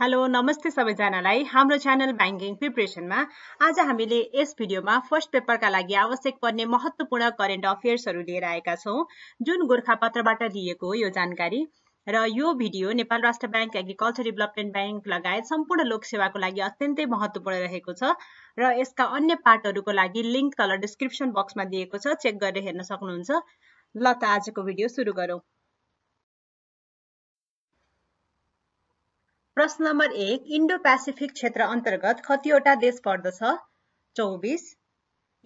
hello नमस्ते सबैजनालाई हाम्रो च्यानल ब्याङ्किङ प्रिपरेसनमा आज हामीले यस भिडियोमा फर्स्ट पेपरका लागि आवश्यक पर्ने महत्त्वपूर्ण करेन्ट अफेयर्सहरू लिएर आएका छौँ जुन गोर्खापत्रबाट लिएको हो यो जानकारी र यो भिडियो नेपाल राष्ट्र ब्याङ्क एग्रिकल्चर डेभलपमेन्ट ब्याङ्क लगायत सम्पूर्ण लोकसेवाको लागि अत्यन्तै महत्त्वपूर्ण रहेको छ र यसका अन्य पार्टहरूको लागि लिङ्क तल डिस्क्रिप्सन बक्समा दिएको छ चेक गरेर हेर्न सक्नुहुन्छ ल त आजको भिडियो सुरु गरौँ प्रश्न नम्बर एक इन्डो पेसिफिक क्षेत्र अन्तर्गत कतिवटा देश पर्दछ चौबिस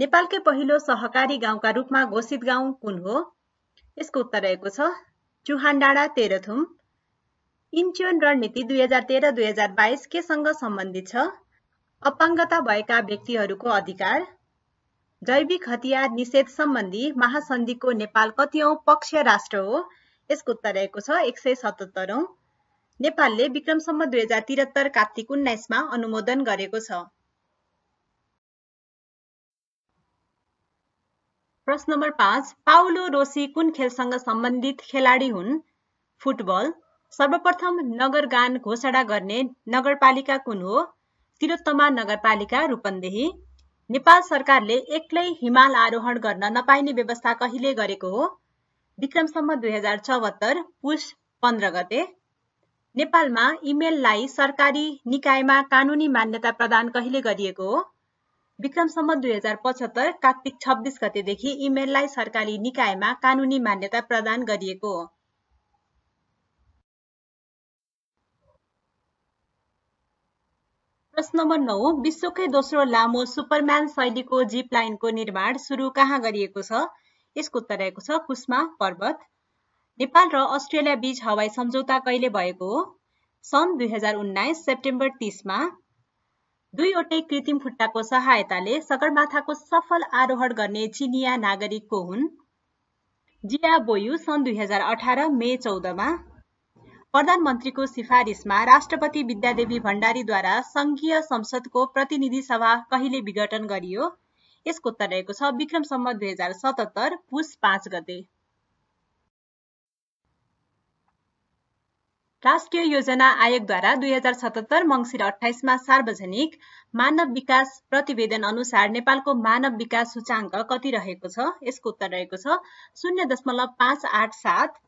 नेपालकै पहिलो सहकारी गाउँका रूपमा घोषित गाउँ कुन हो यसको उत्तर रहेको छ चुहान डाँडा तेह्रथुम इन्चियन रणनीति दुई हजार तेह्र दुई हजार बाइस केसँग सम्बन्धित छ अपाङ्गता भएका व्यक्तिहरूको अधिकार जैविक हतियार निषेध सम्बन्धी महासन्धिको नेपाल कतिऔं पक्ष राष्ट्र हो यसको उत्तर रहेको छ एक सय सतहत्तरौँ नेपालले विक्रमसम्म दुई हजार त्रिहत्तर कार्तिक उन्नाइसमा अनुमोदन गरेको छ प्रश्न नम्बर पाँच पाउलो रोसी कुन खेलसँग सम्बन्धित खेलाडी हुन् फुटबल सर्वप्रथम नगरगान घोषणा गर्ने नगरपालिका कुन हो तिरोत्तमा नगरपालिका रूपन्देही नेपाल सरकारले एक्लै हिमाल आरोहण गर्न नपाइने व्यवस्था कहिले गरेको हो विक्रमसम्म दुई हजार चौहत्तर पुष पन्ध्र गते नेपालमा इमेललाई सरकारी निकायमा कानुनी मान्यता प्रदान कहिले गरिएको हो विक्रमसम्म दुई हजार पचहत्तर कार्तिक छब्बिस गतेदेखि इमेललाई सरकारी निकायमा कानुनी मान्यता प्रदान गरिएको हो प्रश्न नम्बर नौ विश्वकै दोस्रो लामो सुपरम्यान शैलीको जिप लाइनको निर्माण सुरु कहाँ गरिएको छ यसको उत्तर रहेको छ कुस्मा पर्वत नेपाल र अस्ट्रेलिया बीच हवाई सम्झौता कहिले भएको हो सन् दुई हजार उन्नाइस सेप्टेम्बर तिसमा दुईवटै कृत्रिम खुट्टाको सहायताले सगरमाथाको सफल आरोहण गर्ने चिनिया नागरिक को हुन् जिया बोयु सन् दुई हजार अठार मे चौधमा प्रधानमन्त्रीको सिफारिसमा राष्ट्रपति विद्यादेवी भण्डारीद्वारा संघीय संसदको प्रतिनिधि सभा कहिले विघटन गरियो यसको उत्तर रहेको छ विक्रमसम्म दुई हजार सतहत्तर पुस पाँच गते राष्ट्रिय योजना आयोगद्वारा दुई हजार सतहत्तर मङ्सिर अठाइसमा सार्वजनिक मानव विकास प्रतिवेदन अनुसार नेपालको मानव विकास सूचाङ्क कति रहेको छ यसको उत्तर रहेको छ शून्य दशमलव पाँच आठ सात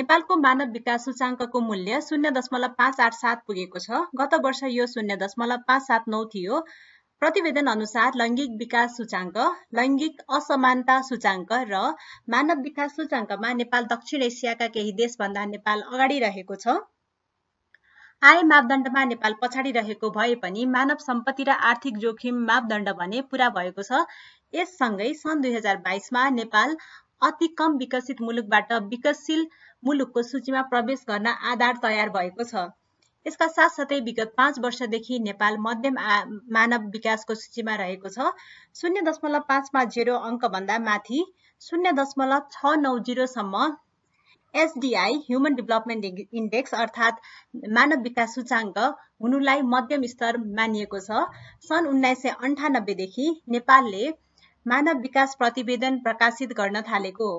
नेपालको मानव विकास सूचाङ्कको मूल्य शून्य दशमलव पाँच आठ सात पुगेको छ गत वर्ष यो शून्य दशमलव पाँच सात नौ थियो प्रतिवेदन अनुसार लैङ्गिक विकास सूचाङ्क लैङ्गिक असमानता सूचाङ्क र मानव विकास सूचाङ्कमा नेपाल दक्षिण एसियाका केही देशभन्दा नेपाल अगाडि रहेको छ आय मापदण्डमा नेपाल पछाडि रहेको भए पनि मानव सम्पत्ति र आर्थिक जोखिम मापदण्ड भने पूरा भएको छ यससँगै सन् दुई हजार बाइसमा नेपाल अति कम विकसित मुलुकबाट विकसशील मुलुकको सूचीमा प्रवेश गर्न आधार तयार भएको छ यसका साथ साथसाथै विगत पाँच वर्षदेखि नेपाल मध्यम मानव विकासको सूचीमा रहेको छ शून्य दशमलव पाँचमा जिरो अङ्कभन्दा माथि शून्य दशमलव छ नौ जिरोसम्म एसडिआई ह्युमन डेभलपमेन्ट इन्डेक्स अर्थात् मानव विकास सूचाङ्क हुनुलाई मध्यम स्तर मानिएको छ सन् उन्नाइस सय अन्ठानब्बेदेखि नेपालले मानव विकास प्रतिवेदन प्रकाशित गर्न थालेको हो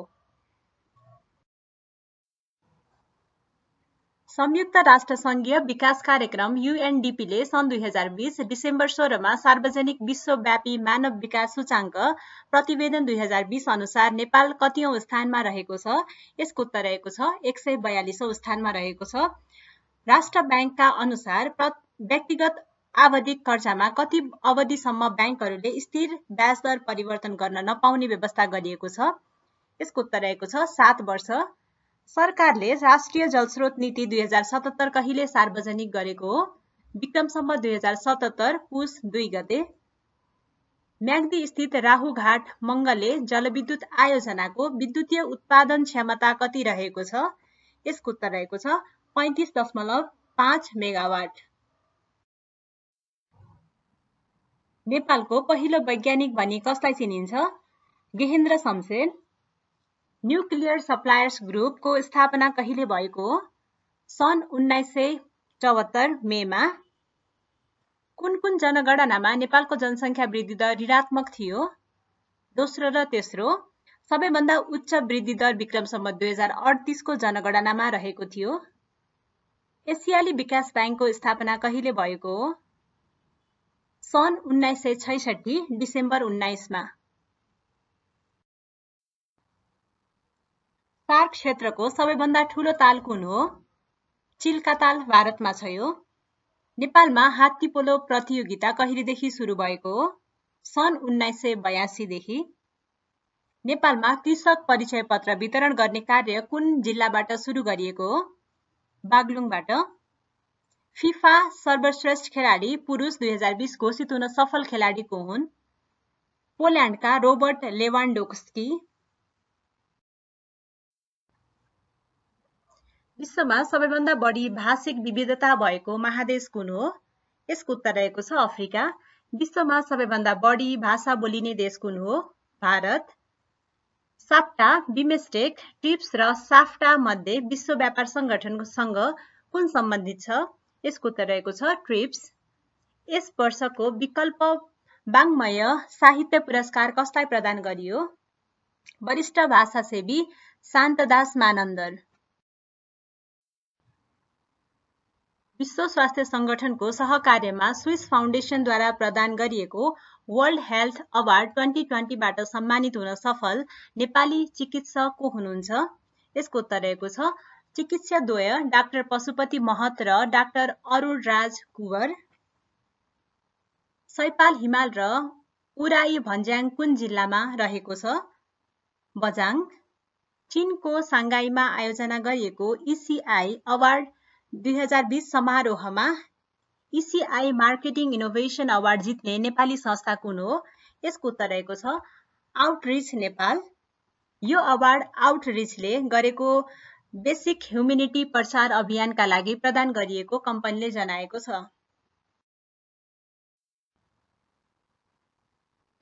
संयुक्त राष्ट्र संघीय विकास कार्यक्रम युएनडिपीले सन् दुई हजार बिस डिसेम्बर सोह्रमा सार्वजनिक विश्वव्यापी मानव विकास सूचाङ्क प्रतिवेदन दुई हजार बिस अनुसार नेपाल कतियौं स्थानमा रहेको छ यसको उत्तर रहेको छ एक सय बयालिसौँ स्थानमा रहेको छ राष्ट्र ब्याङ्कका अनुसार व्यक्तिगत आवधिक कर्जामा कति अवधिसम्म ब्याङ्कहरूले स्थिर ब्याजदर परिवर्तन गर्न नपाउने व्यवस्था गरिएको छ यसको उत्तर रहेको छ सात वर्ष सरकारले राष्ट्रिय जलस्रोत नीति दुई हजार सतहत्तर कहिले सार्वजनिक गरेको हो विक्रमसम्म दुई हजार सतहत्तर पुस दुई गते म्याग्दी स्थित राहुघाट मङ्गले जलविद्युत आयोजनाको विद्युतीय उत्पादन क्षमता कति रहेको छ यसको उत्तर रहेको छ पैँतिस दशमलव पाँच मेगावाट नेपालको पहिलो वैज्ञानिक भनी कसलाई चिनिन्छ गेहेन्द्र शमशेर न्युक्लियर सप्लायर्स ग्रुपको स्थापना कहिले भएको हो सन् उन्नाइस सय चौहत्तर मेमा कुन कुन जनगणनामा नेपालको जनसङ्ख्या वृद्धि दर ऋणात्मक थियो दोस्रो र तेस्रो सबैभन्दा उच्च वृद्धि दर विक्रमसम्म दुई हजार अडतिसको जनगणनामा रहेको थियो एसियाली विकास ब्याङ्कको स्थापना कहिले भएको हो सन् उन्नाइस सय छैसठी डिसेम्बर उन्नाइसमा पार्क क्षेत्रको सबैभन्दा ठुलो ताल कुन हो चिल्का ताल भारतमा छ यो नेपालमा हात्ती पोलो प्रतियोगिता कहिलेदेखि सुरु भएको हो सन् उन्नाइस सय बयासीदेखि नेपालमा कृषक परिचय पत्र वितरण गर्ने कार्य कुन जिल्लाबाट सुरु गरिएको हो बागलुङबाट फिफा सर्वश्रेष्ठ खेलाडी पुरुष दुई हजार बिस घोषित हुन सफल खेलाडीको हुन् पोल्यान्डका रोबर्ट लेवान्डोक्स्की विश्वमा सबैभन्दा बढी भाषिक विविधता भएको महादेश कुन हो यसको उत्तर रहेको छ अफ्रिका विश्वमा सबैभन्दा बढी भाषा बोलिने देश कुन हो भारत साप्टा बिमेस्टेक ट्रिप्स र साफ्टा मध्ये विश्व व्यापार सङ्गठनसँग कुन सम्बन्धित छ यसको उत्तर रहेको छ ट्रिप्स यस वर्षको विकल्प वाङ्मय साहित्य पुरस्कार कसलाई प्रदान गरियो वरिष्ठ भाषासेवी शान्तदास मानन्दर विश्व स्वास्थ्य संगठनको सहकार्यमा स्विस फाउन्डेसनद्वारा प्रदान गरिएको वर्ल्ड हेल्थ अवार्ड ट्वेन्टी ट्वेन्टीबाट सम्मानित हुन सफल नेपाली चिकित्सक को हुनुहुन्छ यसको उत्तर रहेको छ चिकित्साद्वय डाक्टर पशुपति महत र डाक्टर अरुण राज कुवर सैपाल हिमाल र उराई भन्ज्याङ कुन जिल्लामा रहेको छ बजाङ चिनको साङ्घाईमा आयोजना गरिएको इसिआई अवार्ड दुई हजार बिस समारोहमा इसिआई मार्केटिङ इनोभेसन अवार्ड जित्ने नेपाली संस्था कुन हो यसको उत्तर रहेको छ आउटरिच नेपाल यो अवार्ड आउटरिचले गरेको बेसिक ह्युमिनिटी प्रचार अभियानका लागि प्रदान गरिएको कम्पनीले जनाएको छ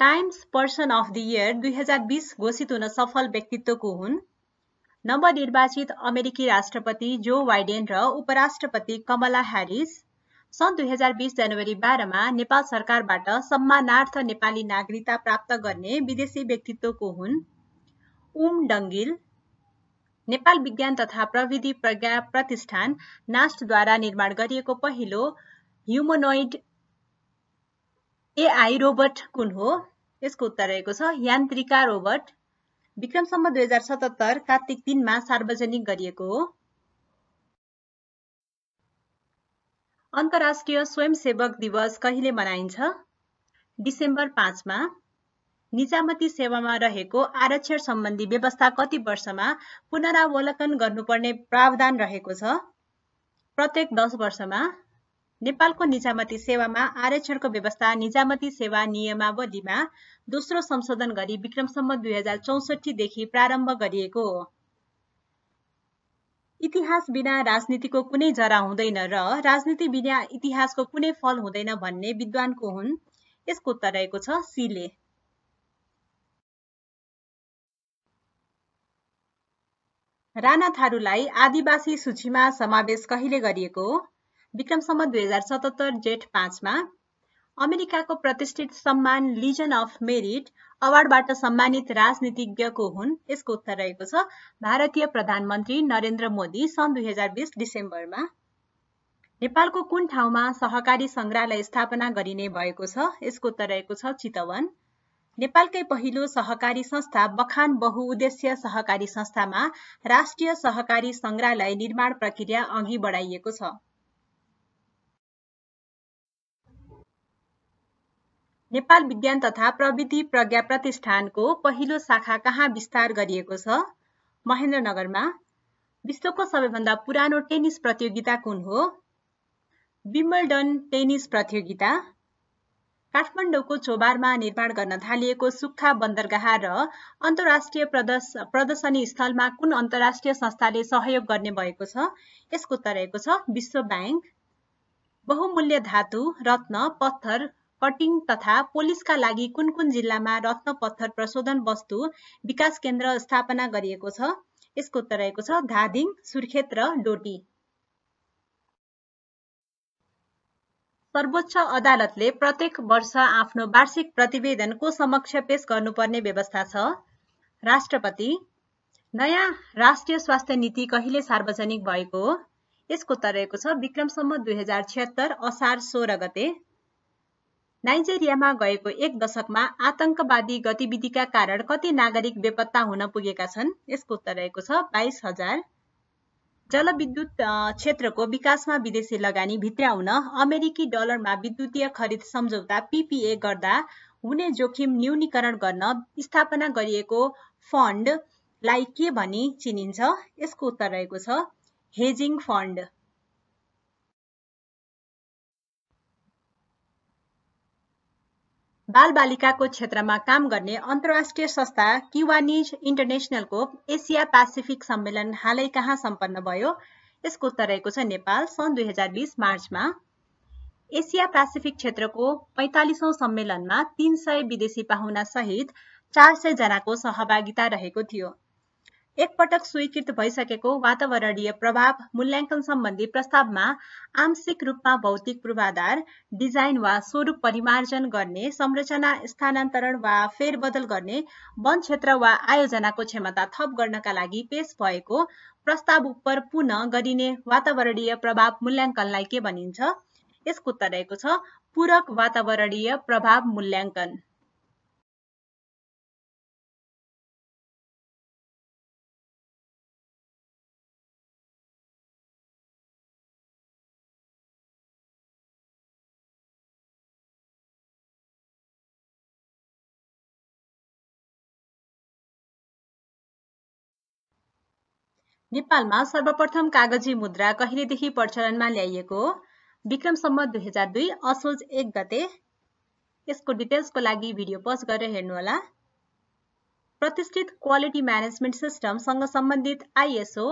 Times person of the year दुई हजार बिस घोषित हुन सफल व्यक्तित्वको हुन् नवनिर्वाचित अमेरिकी राष्ट्रपति जो बाइडेन र उपराष्ट्रपति कमला ह्यारिस सन् दुई हजार बिस जनवरी बाह्रमा नेपाल सरकारबाट सम्मानार्थ नेपाली नागरिकता प्राप्त गर्ने विदेशी व्यक्तित्वको हुन् उम डङ्गिल नेपाल विज्ञान तथा प्रविधि प्रज्ञा प्रतिष्ठान नास्टद्वारा निर्माण गरिएको पहिलो ह्युमोनोइड एआई रोबोट कुन हो यसको उत्तर रहेको छ यान्त्रिका रोबोट विक्रम सम्म दुई हजार सतहत्तर कार्तिक तिनमा सार्वजनिक गरिएको हो अन्तर्राष्ट्रिय स्वयंसेवक दिवस कहिले मनाइन्छ डिसेम्बर पाँचमा निजामती सेवामा रहेको आरक्षण सम्बन्धी व्यवस्था कति वर्षमा पुनरावलोकन गर्नुपर्ने प्रावधान रहेको छ प्रत्येक दस वर्षमा नेपालको निजामती सेवामा आरक्षणको व्यवस्था निजामती सेवा नियमावलीमा दोस्रो संशोधन गरी विक्रमसम्म दुई हजार चौसठीदेखि प्रारम्भ गरिएको हो इतिहास बिना राजनीतिको कुनै जरा हुँदैन र राजनीति बिना इतिहासको कुनै फल हुँदैन भन्ने विद्वानको हुन् यसको उत्तर रहेको छ सीले राणा थारूलाई आदिवासी सूचीमा समावेश कहिले गरिएको हो विक्रमसम्म दुई हजार सतहत्तर जेठ पाँचमा अमेरिकाको प्रतिष्ठित सम्मान लिजन अफ मेरिट अवार्डबाट सम्मानित राजनीतिज्ञको हुन् यसको उत्तर रहेको छ भारतीय प्रधानमन्त्री नरेन्द्र मोदी सन् दुई हजार बिस डिसेम्बरमा नेपालको कुन ठाउँमा सहकारी सङ्ग्रहालय स्थापना गरिने भएको छ यसको उत्तर रहेको छ चितवन नेपालकै पहिलो सहकारी संस्था बखान बहुउद्देश्य सहकारी संस्थामा राष्ट्रिय सहकारी सङ्ग्रहालय निर्माण प्रक्रिया अघि बढाइएको छ नेपाल विज्ञान तथा प्रविधि प्रज्ञा प्रतिष्ठानको पहिलो शाखा कहाँ विस्तार गरिएको छ महेन्द्रनगरमा विश्वको सबैभन्दा पुरानो टेनिस प्रतियोगिता कुन हो विमल्डन टेनिस प्रतियोगिता काठमाडौँको चोबारमा निर्माण गर्न थालिएको सुक्खा बन्दरगाह र अन्तर्राष्ट्रिय प्रदर्श प्रदर्शनी स्थलमा कुन अन्तर्राष्ट्रिय संस्थाले सहयोग गर्ने भएको छ यसको उत्तर रहेको छ विश्व ब्याङ्क बहुमूल्य धातु रत्न पत्थर कटिङ तथा पोलिसका लागि कुन कुन जिल्लामा रत्न पत्थर प्रशोधन वस्तु विकास केन्द्र स्थापना गरिएको छ यसको उत्तर रहेको छ धादिङ सुर्खेत र डोटी सर्वोच्च अदालतले प्रत्येक वर्ष आफ्नो वार्षिक प्रतिवेदनको समक्ष पेश गर्नुपर्ने व्यवस्था छ राष्ट्रपति नयाँ राष्ट्रिय स्वास्थ्य नीति कहिले सार्वजनिक भएको हो यसको उत्तर रहेको छ विक्रमसम्म दुई हजार छिहत्तर असार सोह्र गते नाइजेरियामा गएको एक दशकमा आतंकवादी गतिविधिका कारण कति नागरिक बेपत्ता हुन पुगेका छन् यसको उत्तर रहेको छ बाइस हजार जलविद्युत क्षेत्रको विकासमा विदेशी लगानी भित्राउन अमेरिकी डलरमा विद्युतीय खरिद सम्झौता पिपिए गर्दा हुने जोखिम न्यूनीकरण गर्न स्थापना गरिएको फन्डलाई के भनी चिनिन्छ यसको उत्तर रहेको छ हेजिङ फन्ड बाल बालिकाको क्षेत्रमा काम गर्ने अन्तर्राष्ट्रिय संस्था किवानिज इन्टरनेसनलको एसिया पेसिफिक सम्मेलन हालै कहाँ सम्पन्न भयो यसको उत्तर रहेको छ नेपाल सन् दुई हजार बिस मार्चमा एसिया पेसिफिक क्षेत्रको पैँतालिसौँ सम्मेलनमा तीन सय विदेशी सहित चार जनाको सहभागिता रहेको थियो एकपटक स्वीकृत भइसकेको वातावरणीय प्रभाव मूल्याङ्कन सम्बन्धी प्रस्तावमा आंशिक रूपमा भौतिक पूर्वाधार डिजाइन वा स्वरूप परिमार्जन गर्ने संरचना स्थानान्तरण वा फेरबदल गर्ने वन क्षेत्र वा आयोजनाको क्षमता थप गर्नका लागि पेश भएको प्रस्ताव उप पुनः गरिने वातावरणीय प्रभाव मूल्याङ्कनलाई के भनिन्छ यसको उत्तर रहेको छ पूरक वातावरणीय प्रभाव मूल्याङ्कन नेपालमा सर्वप्रथम कागजी मुद्रा कहिलेदेखि प्रचलनमा ल्याइएको हो विक्रमसम्म दुई हजार दुई असोज एक गते यसको डिटेल्सको लागि भिडियो पज गरेर हेर्नुहोला प्रतिष्ठित क्वालिटी म्यानेजमेन्ट सिस्टमसँग सम्बन्धित आइएसओ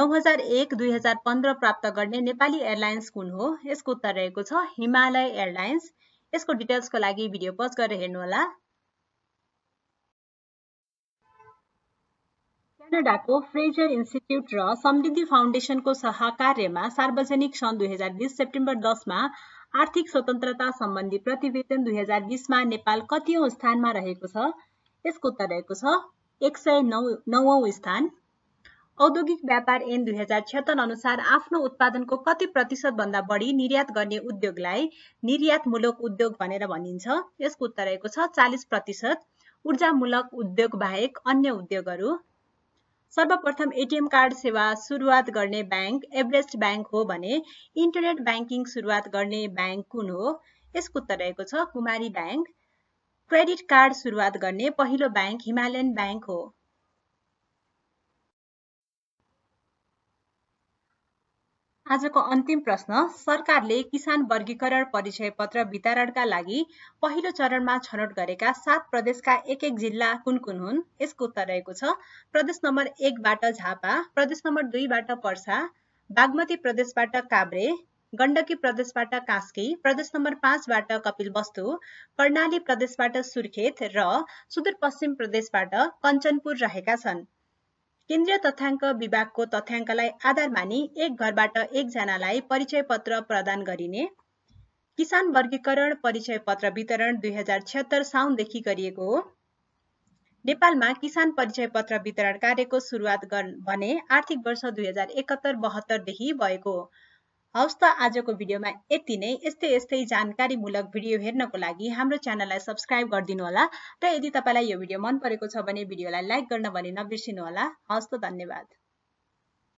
नौ हजार एक दुई हजार पन्ध्र प्राप्त गर्ने नेपाली एयरलाइन्स कुन हो यसको उत्तर रहेको छ हिमालय एयरलाइन्स यसको डिटेल्सको लागि भिडियो पज गरेर हेर्नुहोला काठमाडौँको फ्रेजर इन्स्टिच्युट र समृद्धि फाउन्डेसनको सहकार्यमा सार्वजनिक सन् दुई हजार बिस सेप्टेम्बर दसमा आर्थिक स्वतन्त्रता सम्बन्धी प्रतिवेदन दुई हजार बिसमा नेपाल कतिौँ स्थानमा रहेको छ यसको उत्तर रहेको छ एक सय नौ नौ स्थान औद्योगिक व्यापार एन दुई हजार छत्तर अनुसार आफ्नो उत्पादनको कति प्रतिशतभन्दा बढी निर्यात गर्ने उद्योगलाई निर्यातमूलक उद्योग भनेर भनिन्छ यसको उत्तर रहेको छ चालिस प्रतिशत ऊर्जामूलक उद्योग बाहेक अन्य उद्योगहरू सर्वप्रथम एटिएम कार्ड सेवा सुरुवात गर्ने ब्याङ्क एभरेस्ट ब्याङ्क हो भने इन्टरनेट ब्याङ्किङ सुरुवात गर्ने ब्याङ्क कुन हो यसको उत्तर रहेको छ कुमारी ब्याङ्क क्रेडिट कार्ड सुरुवात गर्ने पहिलो ब्याङ्क हिमालयन ब्याङ्क हो आजको अन्तिम प्रश्न सरकारले किसान वर्गीकरण परिचय पत्र वितरणका लागि पहिलो चरणमा छनौट गरेका सात प्रदेशका एक एक जिल्ला कुन कुन हुन् यसको उत्तर रहेको छ प्रदेश नम्बर एकबाट झापा प्रदेश नम्बर दुईबाट पर्सा बागमती प्रदेशबाट काभ्रे गण्डकी प्रदेशबाट कास्की प्रदेश नम्बर पाँचबाट कपिलवस्तु कर्णाली प्रदेशबाट सुर्खेत र सुदूरपश्चिम प्रदेशबाट कञ्चनपुर रहेका छन् केन्द्रीय तथ्याङ्क विभागको तथ्याङ्कलाई आधार मानि एक घरबाट एकजनालाई परिचय पत्र प्रदान गरिने किसान वर्गीकरण परिचय पत्र वितरण दुई हजार छिहत्तर साउनदेखि गरिएको हो नेपालमा किसान परिचय पत्र वितरण कार्यको सुरुवात भने आर्थिक वर्ष दुई हजार एकहत्तर बहत्तरदेखि भएको हो हवस् त आजको भिडियोमा यति नै यस्तै यस्तै जानकारीमूलक भिडियो हेर्नको लागि हाम्रो च्यानललाई सब्सक्राइब गरिदिनु होला र यदि तपाईँलाई यो भिडियो मन परेको छ भने भिडियोलाई लाइक गर्न भने नबिर्सिनु होला हवस् त धन्यवाद